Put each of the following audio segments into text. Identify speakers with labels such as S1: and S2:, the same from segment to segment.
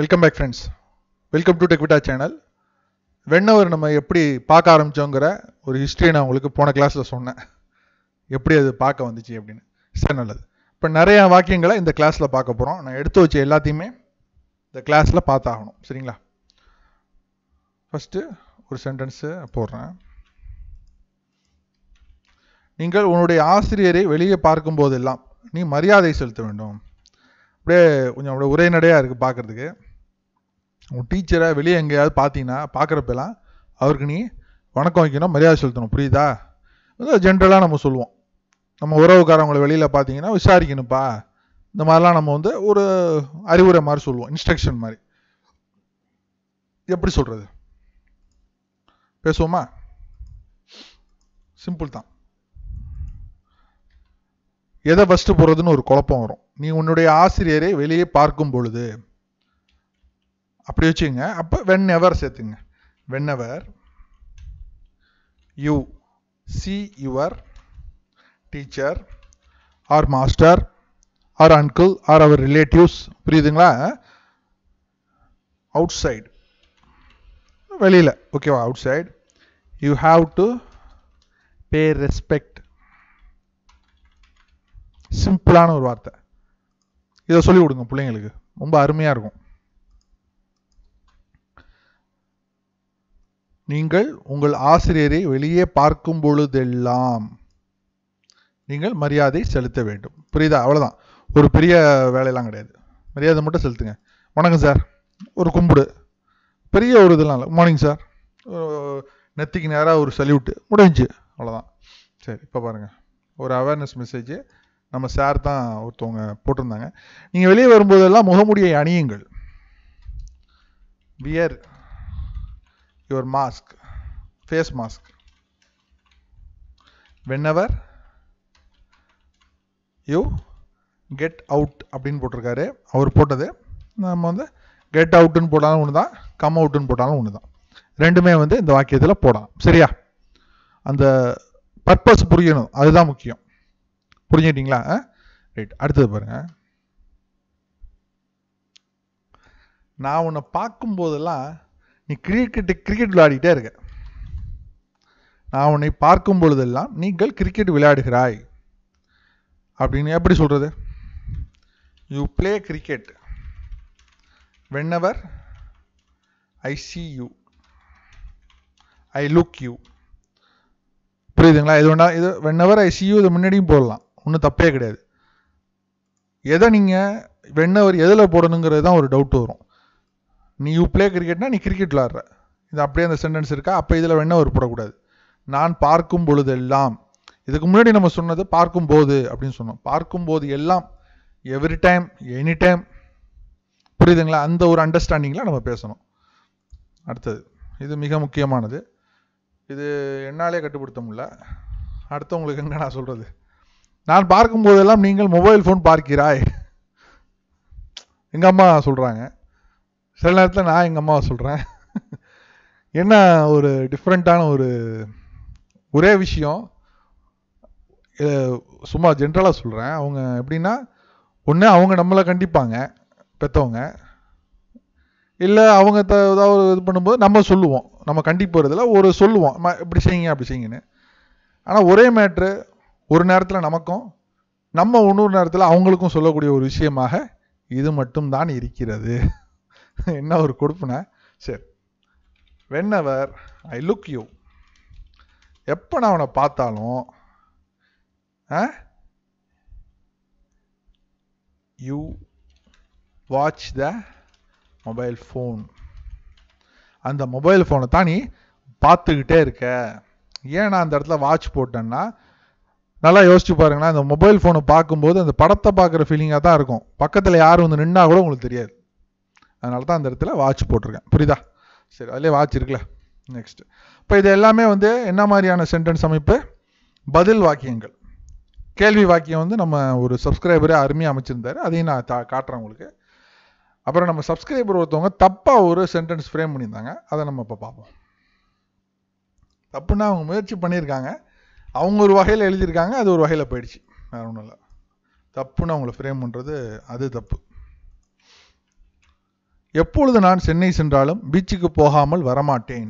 S1: welcome back friends welcome to டெக்விட்டா channel whenever நம்ம எப்படி பார்க்க ஆரம்பித்தோங்கிற ஒரு ஹிஸ்ட்ரி நான் உங்களுக்கு போன கிளாஸில் சொன்னேன் எப்படி அது பார்க்க வந்துச்சு அப்படின்னு சரி நல்லது இப்போ நிறையா வாக்கியங்களை இந்த கிளாஸில் பார்க்க போகிறோம் நான் எடுத்து வச்ச எல்லாத்தையுமே இந்த கிளாஸில் பார்த்தாகணும் சரிங்களா ஃபஸ்ட்டு ஒரு சென்டென்ஸு போடுறேன் நீங்கள் உன்னுடைய ஆசிரியரை வெளியே பார்க்கும்போதெல்லாம் நீ மரியாதை செலுத்த வேண்டும் அப்படியே கொஞ்சம் அப்படியே உரைநடையாக இருக்குது பார்க்குறதுக்கு உன் டீச்சரை வெளியே எங்கேயாவது பார்த்தீங்கன்னா பார்க்குறப்பெல்லாம் அவருக்கு நீ வணக்கம் வைக்கணும் மரியாதை செலுத்தணும் புரியுதா ஜென்ரலாக நம்ம சொல்லுவோம் நம்ம உறவுக்காரவங்களை வெளியில் பார்த்தீங்கன்னா விசாரிக்கணும்ப்பா இந்த மாதிரிலாம் நம்ம வந்து ஒரு அறிவுரை மாதிரி சொல்லுவோம் இன்ஸ்ட்ரக்ஷன் மாதிரி எப்படி சொல்கிறது பேசுவோமா சிம்பிள் தான் எதை ஃபஸ்ட்டு போகிறதுன்னு ஒரு குழப்பம் வரும் நீ உன்னுடைய ஆசிரியரை வெளியே பார்க்கும் பொழுது அப்படி வச்சுங்க அப்போ வென் எவர் சேர்த்துங்க whenever you see your teacher or master or uncle or our relatives புரியுதுங்களா அவுட் சைடு வெளியில் ஓகேவா outside you have to pay respect சிம்பிளான ஒரு வார்த்தை இதை சொல்லிக் கொடுங்க பிள்ளைங்களுக்கு ரொம்ப அருமையாக இருக்கும் நீங்கள் உங்கள் ஆசிரியரை வெளியே பார்க்கும் பொழுதெல்லாம் நீங்கள் மரியாதை செலுத்த வேண்டும் புரியுதா அவ்வளோதான் ஒரு பெரிய வேலையெல்லாம் கிடையாது மரியாதை மட்டும் செலுத்துங்க வணக்கம் சார் ஒரு கும்பிடு பெரிய ஒரு இதெல்லாம் இல்லை மார்னிங் சார் நெத்திக்கு நேராக ஒரு சல்யூட்டு முடிஞ்சு அவ்வளோதான் சரி இப்போ பாருங்கள் ஒரு அவேர்னஸ் மெசேஜ் நம்ம சார் தான் ஒருத்தவங்க போட்டிருந்தாங்க நீங்கள் வெளியே வரும்போதெல்லாம் முகமுடியை அணியுங்கள் wear your mask face mask whenever you get out அப்படின்னு போட்டிருக்காரு அவர் போட்டது நம்ம வந்து கெட் அவுட்டுன்னு போட்டாலும் ஒன்று தான் கம் அவுட்டுன்னு போட்டாலும் ஒன்று தான் ரெண்டுமே வந்து இந்த வாக்கியத்தில் போடலாம் சரியா அந்த பர்பஸ் புரியணும் அதுதான் முக்கியம் புரிஞ்சுக்கிட்டீங்களா ரைட் அடுத்தது பாருங்கள் நான் உன்னை பார்க்கும்போதெல்லாம் நீ கிரிக்கெட்டு கிரிக்கெட் விளையாடிட்டே இருக்க நான் உன்னை பார்க்கும் பொழுதெல்லாம் நீங்கள் கிரிக்கெட் விளையாடுகிறாய் அப்படின்னு எப்படி சொல்கிறது you play cricket whenever I see you I look you புரியுதுங்களா இது வேணா இது வென்னவர் ஐ சி யூ இதை முன்னாடியும் போடலாம் ஒன்றும் தப்பே கிடையாது எதை நீங்கள் வென்னவர் எதில் போடணுங்கிறது தான் ஒரு டவுட் வரும் நீ யூ பிளே கிரிக்கெட்னா நீ கிரிக்கெட் விளாட்ற இது அப்படியே அந்த சென்டென்ஸ் இருக்கா அப்போ இதில் வேணால் ஒரு போடக்கூடாது நான் பார்க்கும் பொழுது எல்லாம் இதுக்கு முன்னாடி நம்ம சொன்னது பார்க்கும் போது அப்படின்னு சொன்னோம் பார்க்கும் போது எல்லாம் எவ்ரி டைம் எனி டைம் புரியுதுங்களா அந்த ஒரு அண்டர்ஸ்டாண்டிங்கில் நம்ம பேசணும் அடுத்தது இது மிக முக்கியமானது இது என்னாலே கட்டுப்படுத்த முடியல உங்களுக்கு என்ன நான் சொல்கிறது நான் பார்க்கும்போதெல்லாம் நீங்கள் மொபைல் ஃபோன் பார்க்கிறாய் எங்கள் அம்மா சொல்கிறாங்க சில நேரத்தில் நான் எங்கள் அம்மாவை சொல்கிறேன் என்ன ஒரு டிஃப்ரெண்ட்டான ஒரு ஒரே விஷயம் சும்மா ஜென்ரலாக சொல்கிறேன் அவங்க எப்படின்னா ஒன்று அவங்க நம்மளை கண்டிப்பாங்க பெற்றவங்க இல்லை அவங்க த ஏதாவது இது பண்ணும்போது நம்ம சொல்லுவோம் நம்ம கண்டிப்பு ஒரு சொல்லுவோம் இப்படி செய்யுங்க அப்படி செய்யுங்கன்னு ஆனால் ஒரே மேட்ரு ஒரு நேரத்தில் நமக்கும் நம்ம இன்னொரு நேரத்தில் அவங்களுக்கும் சொல்லக்கூடிய ஒரு விஷயமாக இது மட்டும்தான் இருக்கிறது என்ன ஒரு கொடுப்புனா சரி whenever I look you எப்போ நான் அவனை பார்த்தாலும் you watch the mobile phone அந்த மொபைல் ஃபோனை தான் நீ பார்த்துக்கிட்டே இருக்க ஏன் நான் அந்த இடத்துல வாட்ச் போட்டேன்னா நல்லா யோசிச்சு பாருங்களேன் அந்த மொபைல் ஃபோனை பார்க்கும்போது அந்த படத்தை பார்க்குற ஃபீலிங்காக தான் இருக்கும் பக்கத்தில் யாரும் வந்து நின்னா கூட உங்களுக்கு தெரியாது அதனால தான் அந்த இடத்துல வாட்ச் போட்டிருக்கேன் புரியுதா சரி அதிலே வாட்ச் இருக்குல்ல நெக்ஸ்ட் இப்போ இது எல்லாமே வந்து என்ன மாதிரியான சென்டென்ஸ் அமைப்பு பதில் வாக்கியங்கள் கேள்வி வாக்கியம் வந்து நம்ம ஒரு சப்ஸ்கிரைபரே அருமையாக அமைச்சிருந்தார் அதையும் நான் காட்டுறேன் உங்களுக்கு அப்புறம் நம்ம சப்ஸ்கிரைபர் ஒருத்தவங்க தப்பாக ஒரு சென்டென்ஸ் ஃப்ரேம் பண்ணியிருந்தாங்க அதை நம்ம இப்போ பார்ப்போம் தப்புன்னா அவங்க முயற்சி பண்ணியிருக்காங்க அவங்க ஒரு வகையில் எழுதியிருக்காங்க அது ஒரு வகையில் போயிடுச்சு வேறு ஒன்றும் இல்லை தப்புன்னு அவங்கள ஃப்ரேம் பண்ணுறது அது தப்பு எப்பொழுது நான் சென்னை சென்றாலும் பீச்சுக்கு போகாமல் வரமாட்டேன்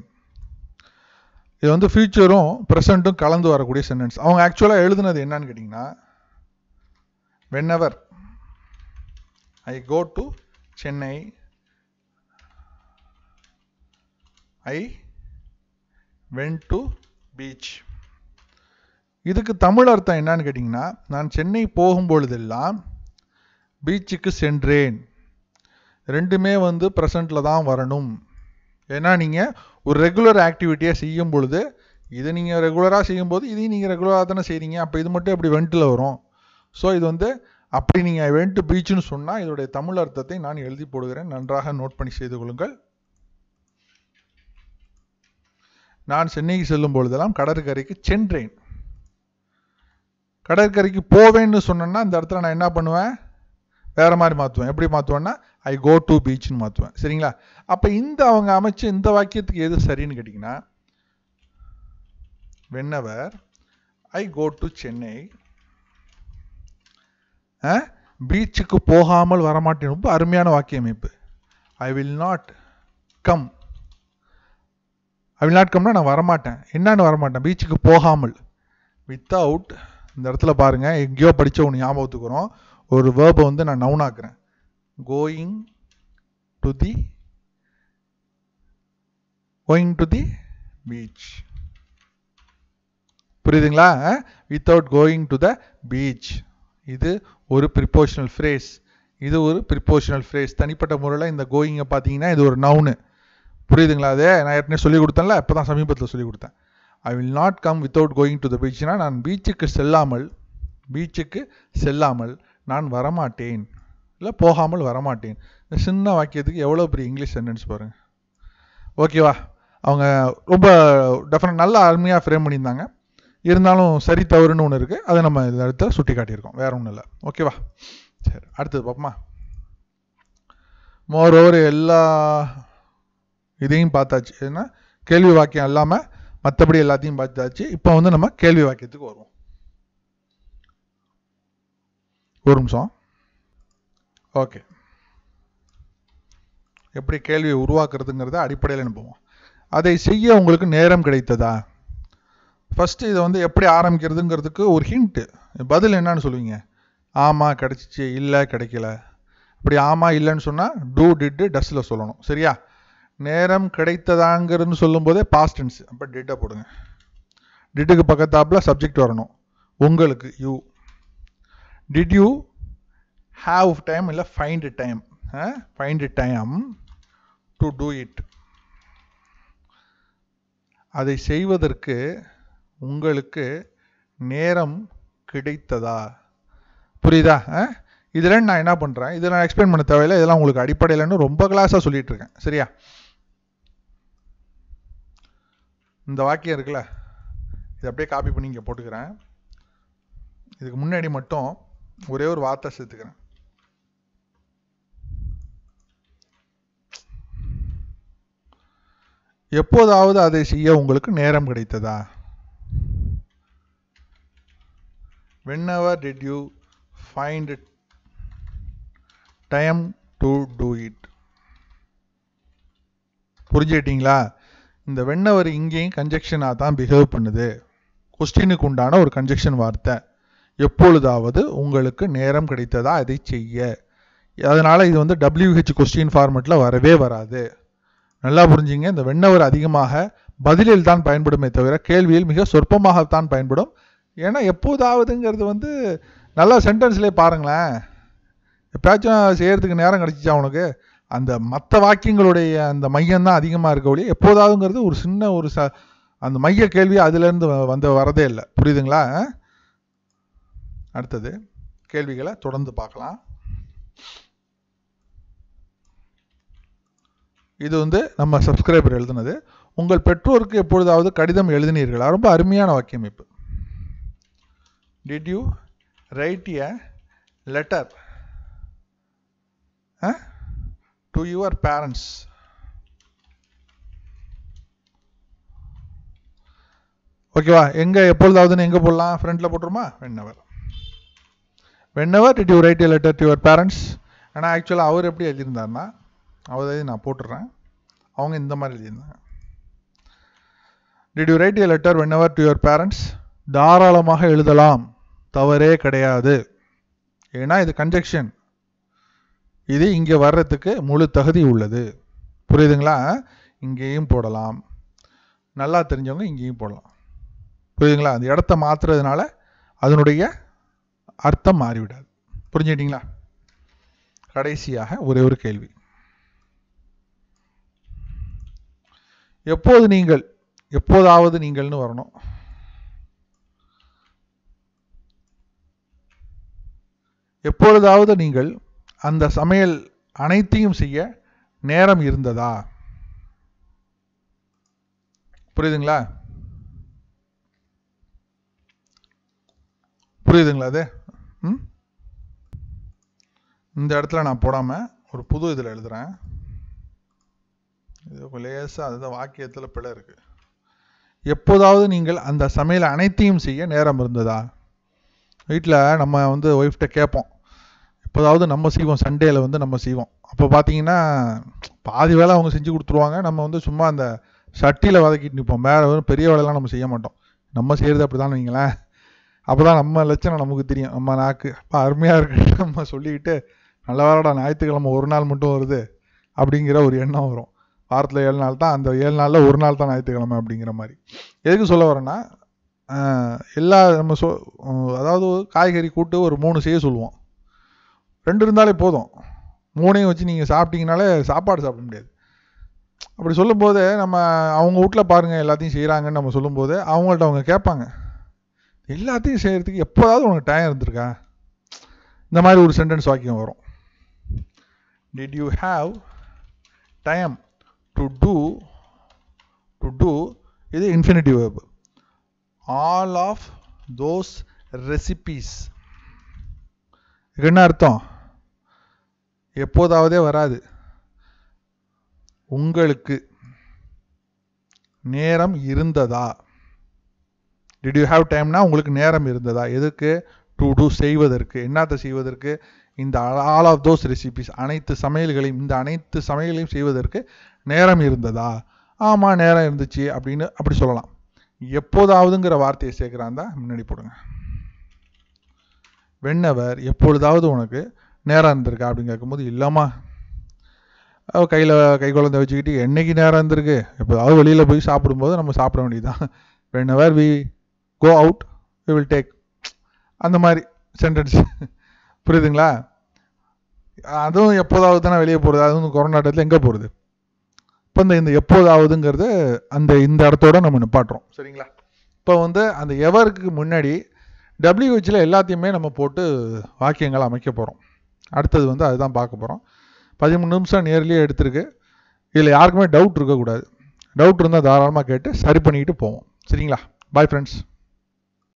S1: இது வந்து ஃபியூச்சரும் ப்ரெசண்ட்டும் கலந்து வரக்கூடிய சென்டென்ஸ் அவங்க ஆக்சுவலாக எழுதுனது என்னன்னு கேட்டிங்கன்னா whenever I go to Chennai I went to beach இதுக்கு தமிழ் அர்த்தம் என்னன்னு கேட்டிங்கன்னா நான் சென்னை போகும் பொழுதெல்லாம் பீச்சுக்கு சென்றேன் ரெண்டுமே வந்து ப்ரெசண்ட்டில் தான் வரணும் ஏன்னா நீங்கள் ஒரு ரெகுலர் ஆக்டிவிட்டியாக செய்யும் பொழுது இதை நீங்கள் ரெகுலராக செய்யும்போது இதையும் நீங்கள் ரெகுலராக தானே செய்கிறீங்க அப்போ இது மட்டும் எப்படி வெண்ட்டில் வரும் ஸோ இது வந்து அப்படி நீங்கள் வெண்ட் பீச்சுன்னு சொன்னால் இதோடைய தமிழ் அர்த்தத்தை நான் எழுதி போடுகிறேன் நன்றாக நோட் பண்ணி செய்து கொள்ளுங்கள் நான் சென்னைக்கு செல்லும் பொழுதெல்லாம் கடற்கரைக்கு சென்றேன் கடற்கரைக்கு போவேன்னு சொன்னேன்னா இந்த இடத்துல நான் என்ன பண்ணுவேன் வேறு மாதிரி மாற்றுவேன் எப்படி மாற்றுவேன்னா ஐ கோ டு பீச்னு மாற்றுவேன் சரிங்களா அப்போ இந்த அவங்க அமைச்சு இந்த வாக்கியத்துக்கு எது சரின்னு கேட்டிங்கன்னா whenever I go to Chennai பீச்சுக்கு போகாமல் வரமாட்டேன் ரொம்ப அருமையான வாக்கிய அமைப்பு I will not come I will not கம்னா நான் வரமாட்டேன் என்னன்னு வரமாட்டேன் பீச்சுக்கு போகாமல் வித்தவுட் இந்த இடத்துல பாருங்கள் எங்கேயோ படித்தவனு ஞாபகத்துக்குறோம் ஒரு வேர்பை வந்து நான் நவுன் ஆக்குறேன் going to the going to the beach புரியுதுங்களா without going to the beach இது ஒரு ப்ரிப்போஷனல் ஃப்ரேஸ் இது ஒரு ப்ரிப்போஷனல் ஃப்ரேஸ் தனிப்பட்ட முறையில் இந்த கோயிங்கை பார்த்தீங்கன்னா இது ஒரு நவுனு புரியுதுங்களா அதே நான் ஏற்கனவே சொல்லிக் கொடுத்தேன்ல இப்போ தான் சமீபத்தில் சொல்லிக் கொடுத்தேன் I will not come without going to the பீச்னா நான் பீச்சுக்கு செல்லாமல் பீச்சுக்கு செல்லாமல் நான் வரமாட்டேன் இல்லை போகாமல் வரமாட்டேன் இந்த சின்ன வாக்கியத்துக்கு எவ்வளோ பெரிய இங்கிலீஷ் சென்டென்ஸ் பாருங்கள் ஓகேவா அவங்க ரொம்ப டெஃபினட் நல்லா அருமையாக ஃப்ரேம் பண்ணியிருந்தாங்க இருந்தாலும் சரி தவறுன்னு ஒன்று இருக்குது அதை நம்ம இந்த இடத்துல சுட்டி காட்டியிருக்கோம் வேற ஒன்றும் இல்லை ஓகேவா சரி அடுத்தது பார்ப்போமா மோர் ஓவர் எல்லா இதையும் பார்த்தாச்சு ஏன்னா கேள்வி வாக்கியம் இல்லாமல் மற்றபடி எல்லாத்தையும் பார்த்தாச்சு இப்போ வந்து நம்ம கேள்வி வாக்கியத்துக்கு வருவோம் ஒரு நிமிஷம் ஓகே எப்படி கேள்வியை உருவாக்குறதுங்கிறத அடிப்படையில் அனுப்புவோம் அதை செய்ய உங்களுக்கு நேரம் கிடைத்ததா ஃபஸ்ட்டு இதை வந்து எப்படி ஆரம்பிக்கிறதுங்கிறதுக்கு ஒரு ஹிண்ட்டு பதில் என்னன்னு சொல்லுவீங்க ஆமாம் கிடச்சிச்சு இல்லை கிடைக்கல அப்படி ஆமாம் இல்லைன்னு சொன்னால் டூ டிட்டு டஸ்ட்டில் சொல்லணும் சரியா நேரம் கிடைத்ததாங்கிறதுன்னு சொல்லும்போதே பாஸ்டன்ஸ் அப்போ டிட்டை போடுங்க டிட்டுக்கு பக்கத்தாப்பில் சப்ஜெக்ட் வரணும் உங்களுக்கு you did you have time இல்லை find time find time to do it அதை செய்வதற்கு உங்களுக்கு நேரம் கிடைத்ததா புரியுதா இதில் நான் என்ன பண்ணுறேன் இதில் நான் எக்ஸ்பிளைன் பண்ண தேவையில்லை இதெல்லாம் உங்களுக்கு அடிப்படையில்னு ரொம்ப கிளாஸாக சொல்லிகிட்டு இருக்கேன் சரியா இந்த வாக்கியம் இருக்குல்ல இதை அப்படியே காப்பி பண்ணி இங்கே போட்டுக்கிறேன் இதுக்கு முன்னாடி மட்டும் ஒரே ஒரு வார்த்தை சேர்த்துக்கிறேன் எப்போதாவது அதை செய்ய உங்களுக்கு நேரம் கிடைத்ததா whenever did find find time to do it புரிஞ்சுக்கிட்டீங்களா இந்த வெண்ணவர் இங்கேயும் கன்ஜெக்ஷனாக தான் பிஹேவ் பண்ணுது கொஸ்டினுக்கு உண்டான ஒரு கன்ஜெக்ஷன் வார்த்தை எப்பொழுதாவது உங்களுக்கு நேரம் கிடைத்ததா அதை செய்ய அதனால் இது வந்து டபிள்யூஹெச் கொஸ்டின் ஃபார்மெட்டில் வரவே வராது நல்லா புரிஞ்சுங்க இந்த வெண்ணவர் அதிகமாக பதிலில் தான் பயன்படுமே தவிர கேள்வியில் மிக சொற்பமாகத்தான் பயன்படும் ஏன்னா எப்போதாவதுங்கிறது வந்து நல்லா சென்டென்ஸ்லேயே பாருங்களேன் எப்பயாச்சும் செய்கிறதுக்கு நேரம் கிடச்சிச்சா உனக்கு அந்த மற்ற வாக்கியங்களுடைய அந்த மையம் தான் அதிகமாக இருக்க ஒழிய எப்போதாவதுங்கிறது ஒரு சின்ன ஒரு ச அந்த மைய கேள்வி அதுலேருந்து வந்து வரதே இல்லை புரியுதுங்களா அடுத்தது கேள்விகளை தொடர்ந்து பார்க்கலாம் இது வந்து நம்ம சப்ஸ்கிரைபர் எழுதுனது உங்கள் பெற்றோருக்கு எப்பொழுதாவது கடிதம் எழுதினீர்களா ரொம்ப அருமையான வாக்கியமைப்பு did you write a letter to your parents ஓகேவா எங்கே எப்பொழுதாவதுன்னு எங்கே போடலாம் ஃப்ரெண்ட்ல போட்டுருமா whenever whenever did you write a letter to your parents ஆனால் ஆக்சுவலாக அவர் எப்படி எழுதியிருந்தார்னா அவர் எழுதி நான் போட்டுடுறேன் அவங்க இந்த மாதிரி எழுதியிருந்தாங்க did you write a letter whenever to your parents தாராளமாக எழுதலாம் தவறே கிடையாது ஏன்னா இது கன்ஜெக்ஷன் இது இங்கே வர்றதுக்கு முழு தகுதி உள்ளது புரியுதுங்களா இங்கேயும் போடலாம் நல்லா தெரிஞ்சவங்க இங்கேயும் போடலாம் புரியுதுங்களா அந்த இடத்த மாற்றுறதுனால அதனுடைய அர்த்தம் மாறிவிடாது புரிஞ்சுக்கிட்டீங்களா கடைசியாக ஒரே ஒரு கேள்வி எப்போது நீங்கள் எப்போதாவது நீங்கள்னு வரணும் எப்பொழுதாவது நீங்கள் அந்த சமையல் அனைத்தையும் செய்ய நேரம் இருந்ததா புரியுதுங்களா புரியுதுங்களா அது இந்த இடத்துல நான் போடாமல் ஒரு புது இதில் எழுதுகிறேன் இது லேசாக அதுதான் வாக்கியத்தில் பிழை இருக்குது எப்போதாவது நீங்கள் அந்த சமையல் அனைத்தையும் செய்ய நேரம் இருந்ததா வீட்டில் நம்ம வந்து ஒய்ஃப்ட்ட கேட்போம் எப்போதாவது நம்ம செய்வோம் சண்டேயில் வந்து நம்ம செய்வோம் அப்போ பார்த்தீங்கன்னா பாதி வேலை அவங்க செஞ்சு கொடுத்துருவாங்க நம்ம வந்து சும்மா அந்த சட்டியில் வதக்கிட்டு நிற்போம் வேறு பெரிய வேலைலாம் நம்ம செய்ய மாட்டோம் நம்ம செய்கிறது அப்படி தானே வைங்களேன் அப்போ தான் நம்ம லட்சணம் நமக்கு தெரியும் நம்ம நாக்கு அப்போ அருமையாக இருக்கு நம்ம சொல்லிக்கிட்டு நல்ல வேறடா ஞாயிற்றுக்கிழமை ஒரு நாள் மட்டும் வருது அப்படிங்கிற ஒரு எண்ணம் வரும் வாரத்தில் ஏழு நாள் தான் அந்த ஏழு நாளில் ஒரு நாள் தான் ஞாயிற்றுக்கிழமை அப்படிங்கிற மாதிரி எதுக்கு சொல்ல வரேன்னா எல்லா நம்ம சொ அதாவது காய்கறி கூட்டு ஒரு மூணு செய்ய சொல்லுவோம் ரெண்டு இருந்தாலே போதும் மூணையும் வச்சு நீங்கள் சாப்பிட்டீங்கனாலே சாப்பாடு சாப்பிட முடியாது அப்படி சொல்லும்போது நம்ம அவங்க வீட்டில் பாருங்கள் எல்லாத்தையும் செய்கிறாங்கன்னு நம்ம சொல்லும்போது அவங்கள்ட்ட அவங்க கேட்பாங்க எல்லாத்தையும் செய்கிறதுக்கு எப்போதாவது உனக்கு டைம் இருந்திருக்கா இந்த மாதிரி ஒரு சென்டென்ஸ் வாக்கியம் வரும் did you have time to do to do இது infinity verb all of those recipes இதுக்கு என்ன அர்த்தம் எப்போதாவதே வராது உங்களுக்கு நேரம் இருந்ததா டிட் யூ ஹாவ் டைம்னா உங்களுக்கு நேரம் இருந்ததா எதுக்கு டு டூ செய்வதற்கு என்னத்தை செய்வதற்கு இந்த ஆல் ஆஃப் தோஸ் ரெசிபிஸ் அனைத்து சமையல்களையும் இந்த அனைத்து சமையல்களையும் செய்வதற்கு நேரம் இருந்ததா ஆமாம் நேரம் இருந்துச்சு அப்படின்னு அப்படி சொல்லலாம் எப்போதாவதுங்கிற வார்த்தையை சேர்க்குறாந்தா முன்னாடி போடுங்க வெண்ணவர் எப்பொழுதாவது உனக்கு நேரம் இருந்திருக்கு அப்படின்னு கேட்கும்போது இல்லைம்மா கையில் கை குழந்தை வச்சுக்கிட்டு என்றைக்கு நேரம் இருந்திருக்கு எப்போதாவது வெளியில் போய் சாப்பிடும்போது நம்ம சாப்பிட வேண்டியதுதான் whenever we go out we will take அந்த மாதிரி சென்டென்ஸ் புரியுதுங்களா அதுவும் எப்போதாவது தானே வெளியே போகிறது அதுவும் கொரோனா டயத்தில் எங்கே போகிறது இப்போ இந்த இந்த எப்போதாவதுங்கிறது அந்த இந்த இடத்தோட நம்ம நிப்பாட்டுறோம் சரிங்களா இப்போ வந்து அந்த எவருக்கு முன்னாடி டபிள்யூஹெச்சில் எல்லாத்தையுமே நம்ம போட்டு வாக்கியங்கள் அமைக்க போகிறோம் அடுத்தது வந்து அதுதான் பார்க்க போகிறோம் பதிமூணு நிமிஷம் நேர்லேயே எடுத்திருக்கு இதில் யாருக்குமே டவுட் இருக்கக்கூடாது டவுட் இருந்தால் தாராளமாக கேட்டு சரி பண்ணிக்கிட்டு போவோம் சரிங்களா பாய் ஃப்ரெண்ட்ஸ்